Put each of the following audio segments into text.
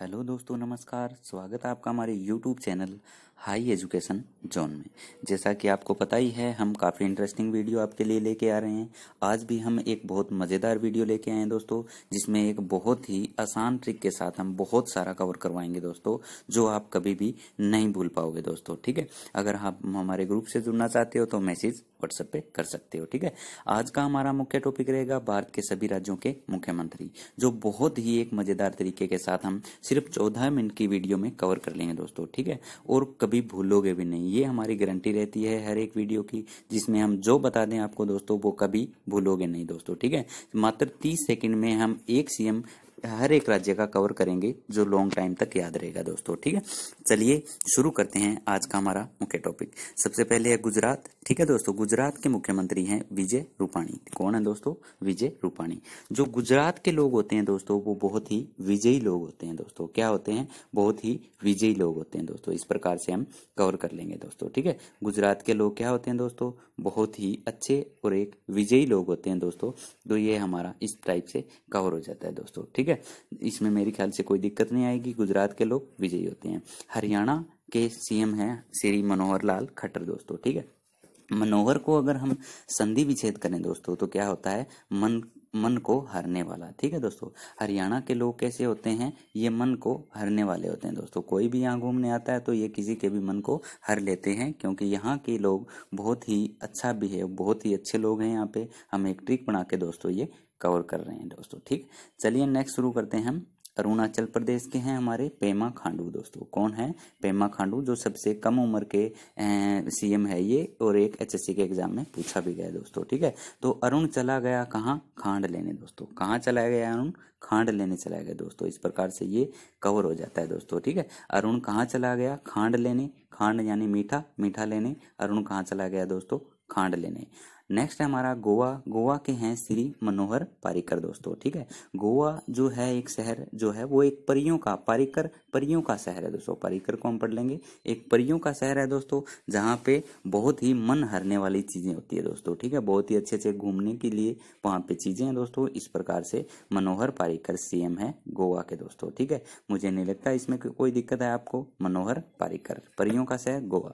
hello दोस्तों नमस्कार स्वागत है आपका हमारे YouTube channel high education zone में जैसा कि आपको पता ही है हम काफ़ी इंटरेस्टिंग वीडियो आपके लिए लेके आ रहे हैं आज भी हम एक बहुत मज़ेदार वीडियो लेके आए हैं दोस्तों जिसमें एक बहुत ही आसान ट्रिक के साथ हम बहुत सारा कवर करवाएंगे दोस्तों जो आप कभी भी नहीं भूल पाओगे दोस्तों ठीक है अगर आप हमारे ग्रुप से जुड़ना चाहते हो तो मैसेज व्हाट्सएप पे कर सकते हो ठीक है आज का हमारा मुख्य टॉपिक रहेगा भारत के सभी राज्यों के मुख्यमंत्री जो बहुत ही एक मज़ेदार तरीके के साथ हम सिर्फ चौदह मिनट की वीडियो में कवर कर लेंगे दोस्तों ठीक है और कभी भूलोगे भी नहीं ये हमारी गारंटी रहती है हर एक वीडियो की जिसमें हम जो बता दें आपको दोस्तों वो कभी भूलोगे नहीं दोस्तों ठीक है मात्र तीस सेकेंड में हम एक सीएम हर एक राज्य का कवर करेंगे जो लॉन्ग टाइम तक याद रहेगा दोस्तों ठीक है चलिए शुरू करते हैं आज का हमारा मुख्य टॉपिक सबसे पहले है गुजरात ठीक है दोस्तों गुजरात के मुख्यमंत्री हैं विजय रूपाणी कौन है दोस्तों विजय रूपाणी जो गुजरात के लोग होते हैं दोस्तों वो बहुत ही विजयी लोग होते हैं दोस्तों क्या होते हैं बहुत ही विजयी लोग होते हैं दोस्तों इस प्रकार से हम कवर कर लेंगे दोस्तों ठीक है गुजरात के लोग क्या होते हैं दोस्तों बहुत ही अच्छे और एक विजयी लोग होते हैं दोस्तों तो ये हमारा इस टाइप से कवर हो जाता है दोस्तों ठीक है है इसमें मेरे ख्याल से कोई दिक्कत नहीं आएगी गुजरात के लोग विजयी होते हैं हरियाणा के सीएम है श्री मनोहर लाल खट्टर दोस्तों ठीक है मनोहर को अगर हम संधि विच्छेद करें दोस्तों तो क्या होता है मन मन को हरने वाला ठीक है दोस्तों हरियाणा के लोग कैसे होते हैं ये मन को हरने वाले होते हैं दोस्तों कोई भी यहाँ घूमने आता है तो ये किसी के भी मन को हर लेते हैं क्योंकि यहाँ के लोग बहुत ही अच्छा बिहेव बहुत ही अच्छे लोग हैं यहाँ पे हम एक ट्रिक बना के दोस्तों ये कवर कर रहे हैं दोस्तों ठीक चलिए नेक्स्ट शुरू करते हैं हम अरुणाचल प्रदेश के हैं हमारे पेमा खांडू दोस्तों कौन है पेमा खांडू जो सबसे कम उम्र के सीएम अं, है ये और एक एचएससी के एग्जाम में पूछा भी गया दोस्तों ठीक है तो अरुण चला गया कहाँ खांड लेने दोस्तों कहाँ चला गया अरुण खांड लेने चला गया दोस्तों इस प्रकार से ये कवर हो जाता है दोस्तों ठीक है अरुण कहाँ चला गया खांड लेने खांड यानी मीठा मीठा लेने अरुण कहाँ चला गया दोस्तों खांड लेने नेक्स्ट है हमारा गोवा गोवा के हैं श्री मनोहर पारिकर दोस्तों ठीक है गोवा जो है एक शहर जो है वो एक परियों का पारिकर परियों का शहर है दोस्तों पारिकर को हम पढ़ लेंगे एक परियों का शहर है दोस्तों जहाँ पे बहुत ही मन हरने वाली चीज़ें होती है दोस्तों ठीक है बहुत ही अच्छे अच्छे घूमने के लिए वहाँ पे चीज़ें हैं दोस्तों इस प्रकार से मनोहर पारिकर सीएम है गोवा के दोस्तों ठीक है मुझे नहीं लगता इसमें कोई दिक्कत है आपको मनोहर पारिकर परियों का शहर गोवा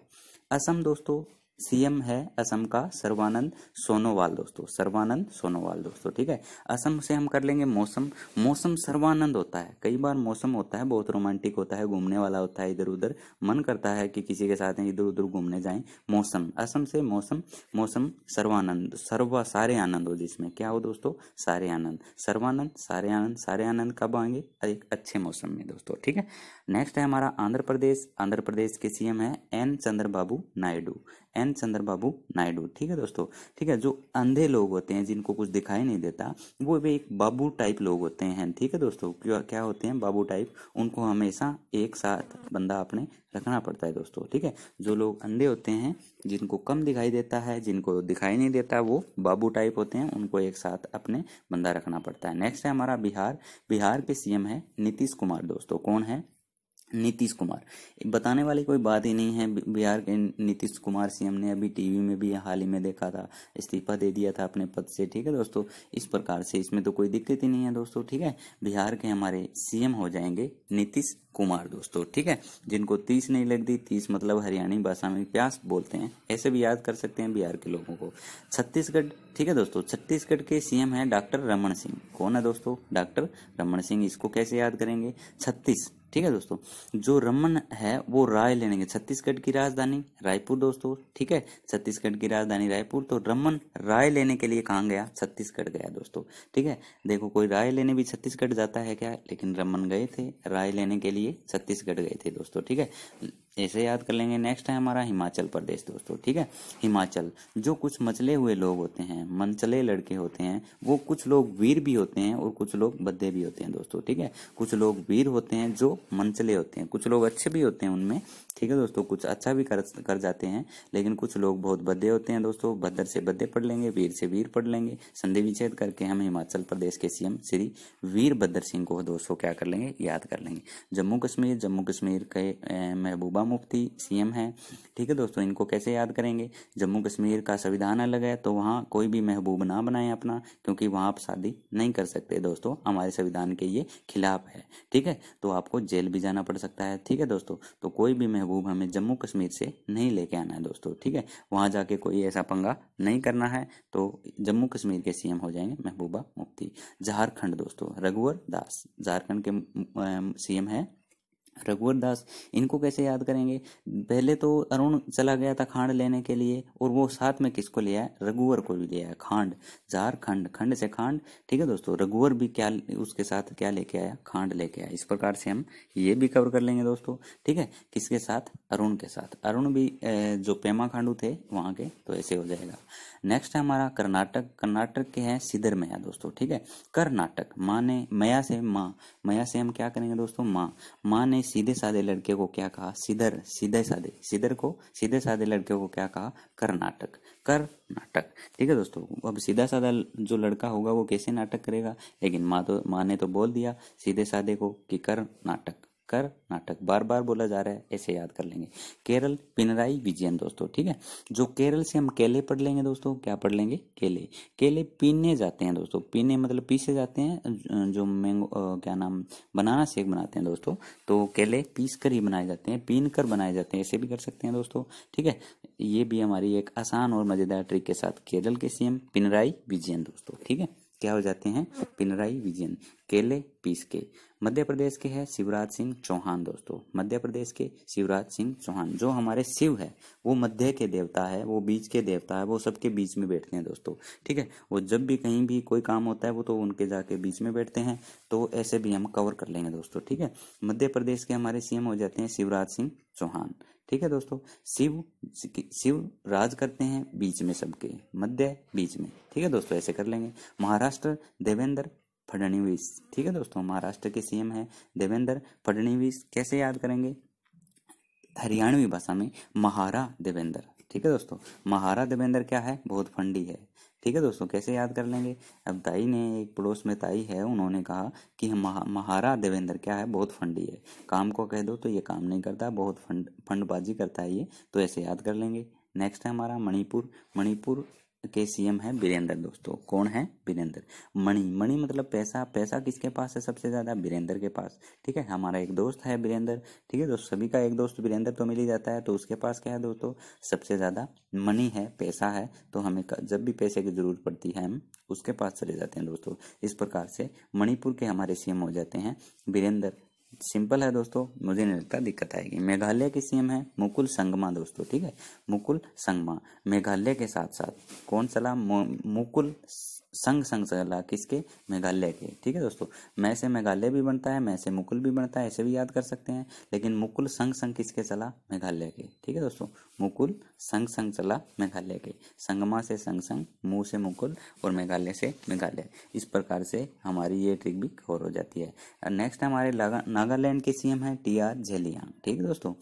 असम दोस्तों सीएम है असम का सर्वानंद सोनोवाल दोस्तों सर्वानंद सोनोवाल दोस्तों ठीक है असम से हम कर लेंगे मौसम मौसम सर्वानंद होता है कई बार मौसम होता है बहुत रोमांटिक होता है घूमने वाला होता है इधर उधर मन करता है कि किसी के साथ इधर उधर घूमने जाएं मौसम असम से मौसम मौसम सर्वानंद सर्वा सारे आनंद हो जिसमें क्या हो दोस्तों सारे आनंद सर्वानंद सारे आनंद सारे आनंद कब आएंगे एक अच्छे मौसम में दोस्तों ठीक है नेक्स्ट है हमारा आंध्र प्रदेश आंध्र प्रदेश के सीएम है एन चंद्रबाबू नायडू एन चंद्र बाबू नायडू ठीक है दोस्तों ठीक है जो अंधे लोग होते हैं जिनको कुछ दिखाई नहीं देता वो भी एक बाबू टाइप लोग होते हैं ठीक है दोस्तों क्या क्या होते हैं बाबू टाइप उनको हमेशा एक साथ बंदा अपने रखना पड़ता है दोस्तों ठीक है जो लोग अंधे होते हैं जिनको कम दिखाई देता है जिनको दिखाई नहीं देता वो बाबू टाइप होते हैं उनको एक साथ अपने बंदा रखना पड़ता है नेक्स्ट है हमारा बिहार बिहार के सीएम है नीतीश कुमार दोस्तों कौन है नीतीश कुमार बताने वाली कोई बात ही नहीं है बिहार के नीतीश कुमार से हमने अभी टीवी में भी हाल ही में देखा था इस्तीफा दे दिया था अपने पद से ठीक है दोस्तों इस प्रकार से इसमें तो कोई दिक्कत ही नहीं है दोस्तों ठीक है बिहार के हमारे सीएम हो जाएंगे नीतीश कुमार दोस्तों ठीक है जिनको तीस नहीं लगती तीस मतलब हरियाणी भाषा में प्यास बोलते हैं ऐसे भी याद कर सकते हैं बिहार के लोगों को छत्तीसगढ़ ठीक है दोस्तों छत्तीसगढ़ के सीएम हैं डॉक्टर रमन सिंह कौन है दोस्तों डॉक्टर रमन सिंह इसको कैसे याद करेंगे छत्तीस ठीक है दोस्तों जो रमन है वो राय लेने लेंगे छत्तीसगढ़ की राजधानी रायपुर दोस्तों ठीक है छत्तीसगढ़ की राजधानी रायपुर तो रमन राय लेने के लिए कहाँ गया छत्तीसगढ़ गया दोस्तों ठीक है देखो कोई राय लेने भी छत्तीसगढ़ जाता है क्या लेकिन रमन गए थे राय लेने के लिए छत्तीसगढ़ गए थे दोस्तों ठीक है ऐसे याद कर लेंगे नेक्स्ट है हमारा हिमाचल प्रदेश दोस्तों ठीक है हिमाचल जो कुछ मचले हुए लोग होते हैं मनचले लड़के होते हैं वो कुछ लोग वीर भी होते हैं और कुछ लोग बद्दे भी होते हैं दोस्तों ठीक है कुछ लोग वीर होते हैं जो मनचले होते हैं कुछ लोग अच्छे भी होते हैं उनमें ठीक है दोस्तों कुछ अच्छा भी कर कर जाते हैं लेकिन कुछ लोग बहुत बद्दे होते हैं दोस्तों भद्र से बद्दे पढ़ लेंगे वीर से वीर पढ़ लेंगे संधि विच्छेद करके हम हिमाचल प्रदेश के सीएम श्री वीरभद्र सिंह को दोस्तों क्या कर लेंगे याद कर लेंगे जम्मू कश्मीर जम्मू कश्मीर के महबूबा महबूबा मुफ्ती सीएम है ठीक है दोस्तों इनको कैसे याद करेंगे जम्मू कश्मीर का संविधान अलग है तो वहाँ कोई भी महबूब ना बनाए अपना क्योंकि वहाँ आप शादी नहीं कर सकते दोस्तों हमारे संविधान के ये खिलाफ है ठीक है तो आपको जेल भी जाना पड़ सकता है ठीक है दोस्तों तो कोई भी महबूब हमें जम्मू कश्मीर से नहीं लेके आना है दोस्तों ठीक है वहाँ जाके कोई ऐसा पंगा नहीं करना है तो जम्मू कश्मीर के सीएम हो जाएंगे महबूबा मुफ्ती झारखंड दोस्तों रघुवर दास झारखंड के सीएम है रघुवर दास इनको कैसे याद करेंगे पहले तो अरुण चला गया था खांड लेने के लिए और वो साथ में किसको ले आया रघुवर को भी ले आया खांड झारखंड खंड से खांड ठीक है दोस्तों रघुवर भी क्या उसके साथ क्या लेके आया खांड लेके आया इस प्रकार से हम ये भी कवर कर लेंगे दोस्तों ठीक है किसके साथ अरुण के साथ अरुण भी जो पेमा खांडू थे वहाँ के तो ऐसे हो जाएगा नेक्स्ट है हमारा कर्नाटक कर्नाटक के हैं सिदर मया दोस्तों ठीक है कर्नाटक माँ ने मया से माँ मया से हम क्या करेंगे दोस्तों माँ माँ ने सीधे साधे लड़के को क्या कहा सिधर सीधे साधे सिधर को सीधे साधे लड़के को क्या कहा कर नाटक कर नाटक ठीक है दोस्तों अब सीधा साधा जो लड़का होगा वो कैसे नाटक करेगा लेकिन माँ तो माँ ने तो बोल दिया सीधे साधे को कि कर नाटक कर नाटक बार बार बोला जा रहा है ऐसे याद कर लेंगे केरल पिनराई विजयन दोस्तों ठीक है जो केरल से हम केले पढ़ लेंगे दोस्तों क्या पढ़ लेंगे केले केले पीने जाते हैं दोस्तों पीने मतलब पीसे जाते हैं जो मैंगो क्या नाम बनाना शेक बनाते हैं दोस्तों तो केले पीस कर ही बनाए जाते हैं पीन कर बनाए जाते हैं ऐसे भी कर सकते हैं दोस्तों ठीक है ये भी हमारी एक आसान और मजेदार ट्रिक के साथ केरल के सीएम पिनराई विजयन दोस्तों ठीक है क्या हो जाते हैं पिनराई विजयन केले पीस के मध्य प्रदेश के है शिवराज सिंह चौहान दोस्तों मध्य प्रदेश के शिवराज सिंह चौहान जो हमारे शिव है वो मध्य के देवता है वो बीच के देवता है वो सबके बीच में बैठते हैं दोस्तों ठीक है वो जब भी कहीं भी कोई काम होता है वो तो उनके जाके बीच में बैठते हैं तो ऐसे भी हम कवर कर लेंगे दोस्तों ठीक है मध्य प्रदेश के हमारे सीएम हो जाते हैं शिवराज सिंह चौहान ठीक है दोस्तों शिव शिव राज करते हैं बीच में सबके मध्य बीच में ठीक है दोस्तों ऐसे कर लेंगे महाराष्ट्र देवेंद्र फडणवीस ठीक है दोस्तों महाराष्ट्र के सीएम है देवेंद्र फडणवीस कैसे याद करेंगे हरियाणवी भाषा में महारा देवेंद्र ठीक है दोस्तों महारा देवेंद्र क्या है बहुत फंडी है ठीक है दोस्तों कैसे याद कर लेंगे अब ताई ने एक पड़ोस में ताई है उन्होंने कहा कि महारा देवेंद्र क्या है बहुत फंडी है काम को कह दो तो ये काम नहीं करता बहुत फंड फंडबाजी करता है ये तो ऐसे याद कर लेंगे नेक्स्ट है हमारा मणिपुर मणिपुर के सीएम है वीरेंद्र दोस्तों कौन है वीरेंद्र मणि मणि मतलब पैसा पैसा किसके पास है सबसे ज़्यादा वीरेंद्र के पास ठीक है हमारा एक दोस्त है वीरेंद्र ठीक है दोस्त तो सभी का एक दोस्त वीरेंद्र तो मिल ही जाता है तो उसके पास क्या है दोस्तों सबसे ज़्यादा मणि है पैसा है तो हमें जब भी पैसे की ज़रूरत पड़ती है हम उसके पास चले जाते हैं दोस्तों इस प्रकार से मणिपुर के हमारे सीएम हो जाते हैं वीरेंद्र सिंपल है दोस्तों मुझे नहीं लगता दिक्कत आएगी मेघालय के सीएम है मुकुल संगमा दोस्तों ठीक है मुकुल संगमा मेघालय के साथ साथ कौन सला मुकुल संघ संघ सला किसके मेघालय के ठीक है दोस्तों मैं से मेघालय भी बनता है मैं से मुकुल भी बनता है ऐसे भी याद कर सकते हैं लेकिन मुकुल संघ संघ किसके चला मेघालय के ठीक है दोस्तों मुकुल संघ संघ चला मेघालय के संगमा से संग संग मुँह से मुकुल और मेघालय से मेघालय इस प्रकार से हमारी ये ट्रिक भी कवर हो जाती है नेक्स्ट हमारे नागालैंड के सीएम है टी आर झेलियांग ठीक है दोस्तों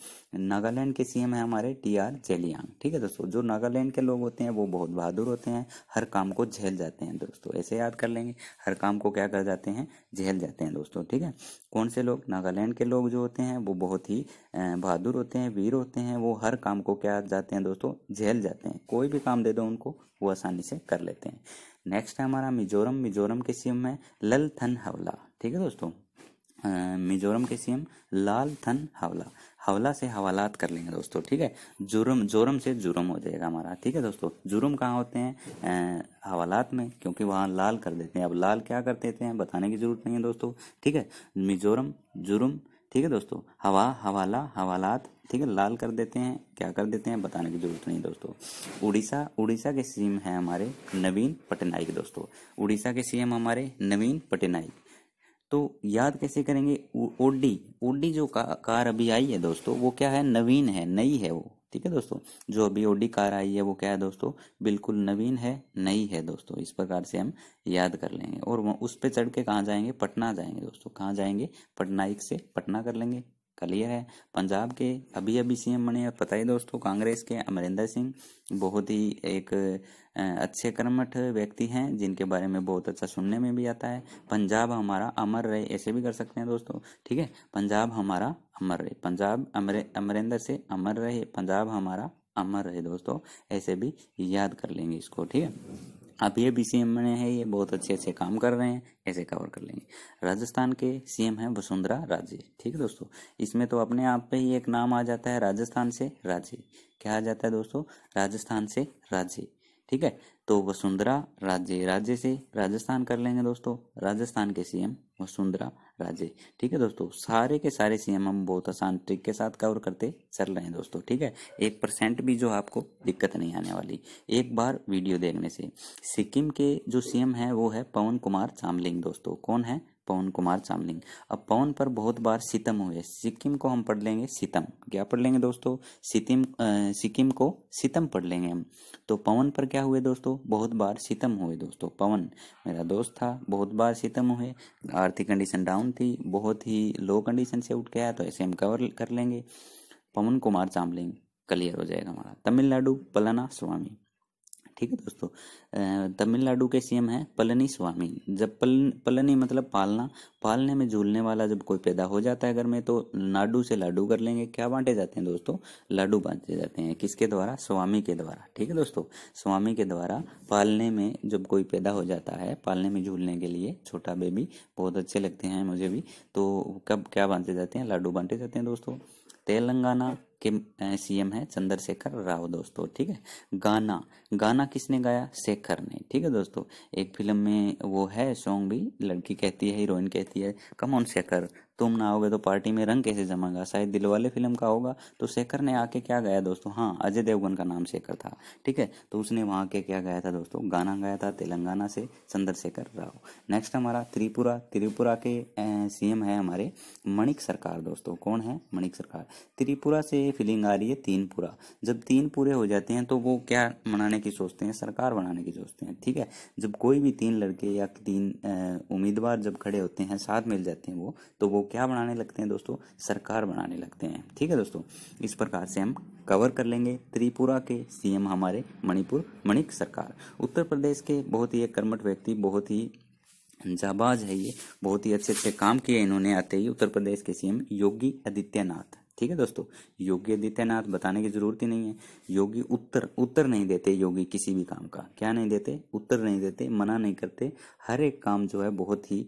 नागालैंड के सीएम है हमारे टी आर झेलियांग ठीक है दोस्तों जो नागालैंड के लोग होते हैं वो बहुत बहादुर होते हैं हर काम को झेल जाते हैं दोस्तों ऐसे याद कर लेंगे हर काम को क्या कर जाते हैं झेल जाते हैं दोस्तों ठीक है कौन से लोग नागालैंड के लोग जो होते हैं वो बहुत ही बहादुर होते हैं वीर होते हैं वो हर काम को क्या जाते हैं दोस्तों झेल जाते हैं कोई भी काम दे दो उनको वो आसानी से कर लेते हैं नेक्स्ट है हमारा मिजोरम मिजोरम के सीएम है ललथन हवला ठीक है दोस्तों मिजोरम के सीएम लाल थन हवला हवला से हवालात कर लेंगे दोस्तों ठीक है जुर्म जोरम से जुर्म हो जाएगा हमारा ठीक है दोस्तों जुर्म कहाँ होते हैं हवालात में क्योंकि वहाँ लाल कर देते हैं अब लाल क्या कर देते हैं बताने की जरूरत नहीं है दोस्तों ठीक है मिजोरम जुर्म ठीक है दोस्तों हवा हवाला हवालात ठीक है लाल कर देते हैं क्या कर देते हैं बताने की जरूरत नहीं दोस्तों उड़ीसा उड़ीसा के सीएम है हमारे नवीन पटनायक दोस्तों उड़ीसा के सीएम हमारे नवीन पटनायक तो याद कैसे करेंगे ओडी ओडी जो का, कार अभी आई है दोस्तों वो क्या है नवीन है नई है वो ठीक है दोस्तों जो अभी ओडी कार आई है वो क्या है दोस्तों बिल्कुल नवीन है नई है दोस्तों इस प्रकार से हम याद कर लेंगे और उस पर चढ़ के कहाँ जाएंगे पटना जाएंगे दोस्तों कहाँ जाएंगे पटनाइक से पटना कर लेंगे क्लियर है पंजाब के अभी अभी सीएम बने हैं पता ही दोस्तों कांग्रेस के अमरिंदर सिंह बहुत ही एक अच्छे कर्मठ व्यक्ति हैं जिनके बारे में बहुत अच्छा सुनने में भी आता है पंजाब हमारा अमर रहे ऐसे भी कर सकते हैं दोस्तों ठीक है पंजाब हमारा अमर रहे पंजाब अमर अमरिंदर से अमर रहे पंजाब हमारा अमर रहे दोस्तों ऐसे भी याद कर लेंगे इसको ठीक है अब ये भी सीएम बने हैं ये बहुत अच्छे अच्छे काम कर रहे हैं ऐसे कवर कर लेंगे राजस्थान के सीएम हैं वसुंधरा राजे ठीक है दोस्तों इसमें तो अपने आप पे ही एक नाम आ जाता है राजस्थान से राजे क्या आ जाता है दोस्तों राजस्थान से राजे ठीक है तो वसुंधरा राजे राज्य से राजस्थान कर लेंगे दोस्तों राजस्थान के सीएम वसुंधरा राजे ठीक है दोस्तों सारे के सारे सीएम हम बहुत आसान ट्रिक के साथ कवर करते चल रहे हैं दोस्तों ठीक है एक परसेंट भी जो आपको दिक्कत नहीं आने वाली एक बार वीडियो देखने से सिक्किम के जो सीएम है वो है पवन कुमार चामलिंग दोस्तों कौन है पवन कुमार चामलिंग अब पवन पर बहुत बार सितम हुए सिक्किम को हम पढ़ लेंगे सितम क्या पढ़ लेंगे दोस्तों सितिम सिक्किम को सितम पढ़ लेंगे हम तो पवन पर क्या हुए दोस्तों बहुत बार सितम हुए दोस्तों पवन मेरा दोस्त था बहुत बार सितम हुए आर्थिक कंडीशन डाउन थी बहुत ही लो कंडीशन से उठ गया तो ऐसे हम कवर कर लेंगे पवन कुमार चामलिंग क्लियर हो जाएगा हमारा तमिलनाडु पलाना स्वामी ठीक है दोस्तों तमिलनाडु के सीएम हैं पलनी स्वामी जब पल पलनी मतलब पालना पालने में झूलने वाला जब कोई पैदा हो जाता है घर में तो नाडू से लाडू कर लेंगे क्या बांटे जाते हैं दोस्तों लाडू बांटे जाते हैं किसके द्वारा स्वामी के द्वारा ठीक है दोस्तों स्वामी के द्वारा पालने में जब कोई पैदा हो जाता है पालने में झूलने के लिए छोटा बेबी बहुत अच्छे लगते हैं मुझे भी तो कब क्या बांटे जाते हैं लाडू बांटे जाते हैं दोस्तों तेलंगाना के सीएम है चंद्रशेखर राव दोस्तों ठीक है गाना गाना किसने गाया शेखर ने ठीक है दोस्तों एक फिल्म में वो है सॉन्ग भी लड़की कहती है हीरोइन कहती है कम ऑन शेखर तुम ना आओगे तो पार्टी में रंग कैसे जमेगा शायद दिलवाले फिल्म का होगा तो शेखर ने आके क्या गाया दोस्तों हाँ अजय देवगन का नाम शेखर था ठीक है तो उसने वहाँ के क्या गाया था दोस्तों गाना गाया था तेलंगाना से चंद्रशेखर राव नेक्स्ट हमारा त्रिपुरा त्रिपुरा के सीएम है हमारे मणिक सरकार दोस्तों कौन है मणिक सरकार त्रिपुरा से फीलिंग आ रही है तीन पूरा जब तीन पूरे हो जाते हैं तो वो क्या बनाने की सोचते हैं सरकार बनाने की सोचते हैं ठीक है जब कोई भी तीन लड़के या तीन उम्मीदवार जब खड़े होते हैं साथ मिल जाते हैं वो तो वो क्या बनाने लगते हैं दोस्तों सरकार बनाने लगते हैं ठीक है दोस्तों इस प्रकार से हम कवर कर लेंगे त्रिपुरा के सीएम हमारे मणिपुर मणिक सरकार उत्तर प्रदेश के बहुत ही एक कर्मठ व्यक्ति बहुत ही जाबाज है ये बहुत ही अच्छे अच्छे काम किए इन्होंने आते ही उत्तर प्रदेश के सीएम योगी आदित्यनाथ ठीक है दोस्तों योगी आदित्यनाथ बताने की जरूरत ही नहीं है योगी उत्तर उत्तर नहीं देते योगी किसी भी काम का क्या नहीं देते उत्तर नहीं देते मना नहीं करते हर एक काम जो है बहुत ही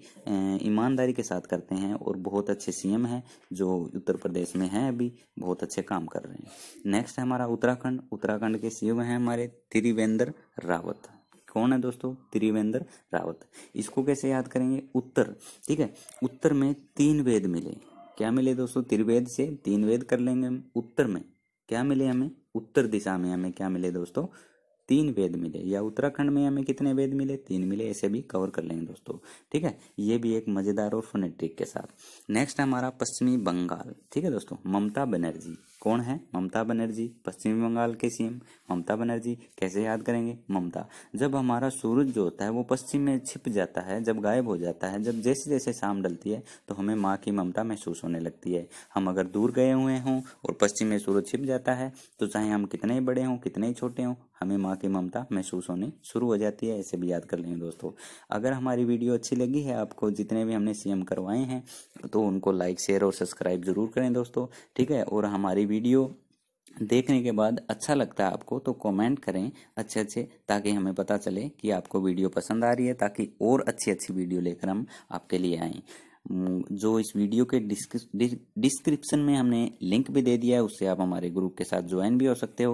ईमानदारी के साथ करते हैं और बहुत अच्छे सीएम हैं जो उत्तर प्रदेश में हैं अभी बहुत अच्छे काम कर रहे हैं नेक्स्ट है हमारा उत्तराखंड उत्तराखंड के सीएम e हैं हमारे त्रिवेंद्र रावत कौन है दोस्तों त्रिवेंद्र रावत इसको कैसे याद करेंगे उत्तर ठीक है उत्तर में तीन वेद मिले क्या मिले दोस्तों त्रिवेद से तीन वेद कर लेंगे हम उत्तर में क्या मिले हमें उत्तर दिशा में हमें क्या मिले दोस्तों तीन वेद मिले या उत्तराखंड में हमें कितने वेद मिले तीन मिले ऐसे भी कवर कर लेंगे दोस्तों ठीक है ये भी एक मजेदार और फोनेट्रिक के साथ नेक्स्ट हमारा पश्चिमी बंगाल ठीक है दोस्तों ममता बनर्जी कौन है ममता बनर्जी पश्चिम बंगाल के सीएम ममता बनर्जी कैसे याद करेंगे ममता जब हमारा सूरज जो होता है वो पश्चिम में छिप जाता है जब गायब हो जाता है जब जैसे जैसे शाम डलती है तो हमें माँ की ममता महसूस होने लगती है हम अगर दूर गए हुए हों और पश्चिम में सूरज छिप जाता है तो चाहे हम कितने बड़े हों कितने ही छोटे हों हमें माँ की ममता महसूस होने शुरू हो जाती है ऐसे भी याद कर लेंगे दोस्तों अगर हमारी वीडियो अच्छी लगी है आपको जितने भी हमने सीएम करवाए हैं तो उनको लाइक शेयर और सब्सक्राइब जरूर करें दोस्तों ठीक है और हमारी वीडियो देखने के बाद अच्छा लगता है आपको तो कमेंट करें अच्छे अच्छे ताकि हमें पता चले कि आपको वीडियो पसंद आ रही है ताकि और अच्छी अच्छी वीडियो लेकर हम आपके लिए आए हम्म, जो इस वीडियो के डिस्क्रिप्शन में हमने लिंक भी दे दिया है उससे आप हमारे ग्रुप के साथ ज्वाइन भी हो सकते हो